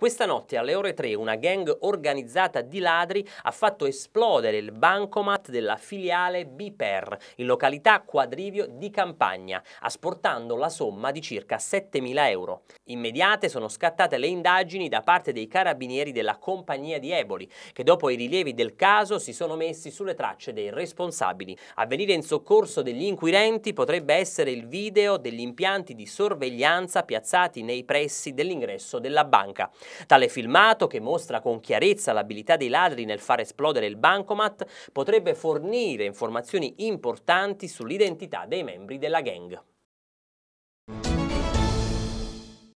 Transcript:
Questa notte alle ore 3 una gang organizzata di ladri ha fatto esplodere il bancomat della filiale Biper in località Quadrivio di Campagna, asportando la somma di circa 7.000 euro. Immediate sono scattate le indagini da parte dei carabinieri della compagnia di Eboli, che dopo i rilievi del caso si sono messi sulle tracce dei responsabili. A venire in soccorso degli inquirenti potrebbe essere il video degli impianti di sorveglianza piazzati nei pressi dell'ingresso della banca. Tale filmato, che mostra con chiarezza l'abilità dei ladri nel far esplodere il bancomat, potrebbe fornire informazioni importanti sull'identità dei membri della gang.